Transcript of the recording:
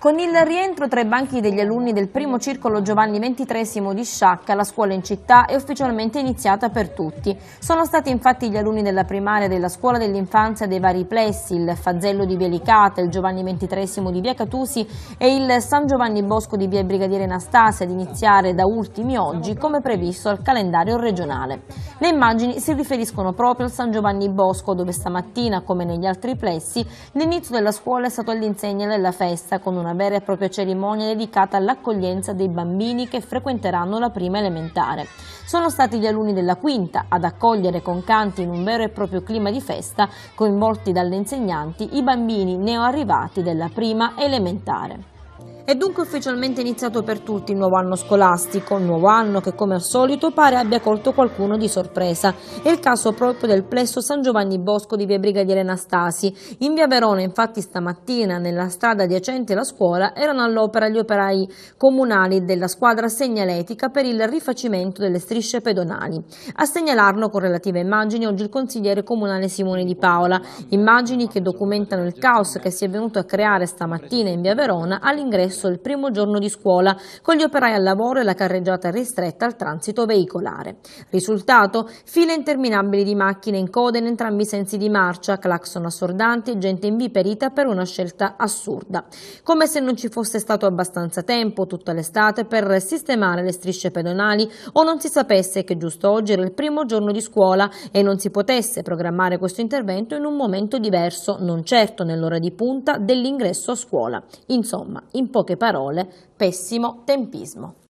Con il rientro tra i banchi degli alunni del primo circolo Giovanni XXIII di Sciacca, la scuola in città è ufficialmente iniziata per tutti. Sono stati infatti gli alunni della primaria della scuola dell'infanzia dei vari plessi, il Fazzello di Via Licata, il Giovanni XXIII di Via Catusi e il San Giovanni Bosco di Via Brigadiere Anastasia ad iniziare da ultimi oggi come previsto al calendario regionale. Le immagini si riferiscono proprio al San Giovanni Bosco dove stamattina, come negli altri plessi, l'inizio della scuola è stato all'insegna della festa con una vera e propria cerimonia dedicata all'accoglienza dei bambini che frequenteranno la prima elementare. Sono stati gli alunni della quinta ad accogliere con canti in un vero e proprio clima di festa, coinvolti dalle insegnanti, i bambini neoarrivati della prima elementare. È dunque ufficialmente iniziato per tutti il nuovo anno scolastico, un nuovo anno che come al solito pare abbia colto qualcuno di sorpresa. È il caso proprio del plesso San Giovanni Bosco di via Brigadiere Anastasi. In via Verona infatti stamattina nella strada adiacente alla scuola erano all'opera gli operai comunali della squadra segnaletica per il rifacimento delle strisce pedonali. A segnalarlo con relative immagini oggi il consigliere comunale Simone Di Paola, immagini che documentano il caos che si è venuto a creare stamattina in via Verona all'ingresso corso il primo giorno di scuola, con gli operai al lavoro e la carreggiata ristretta al transito veicolare. Risultato? File interminabili di macchine in coda in entrambi i sensi di marcia, clacson assordanti e gente inviperita per una scelta assurda. Come se non ci fosse stato abbastanza tempo tutta l'estate per sistemare le strisce pedonali o non si sapesse che giusto oggi era il primo giorno di scuola e non si potesse programmare questo intervento in un momento diverso, non certo nell'ora di punta dell'ingresso a scuola. Insomma, in pochi poche parole, pessimo tempismo.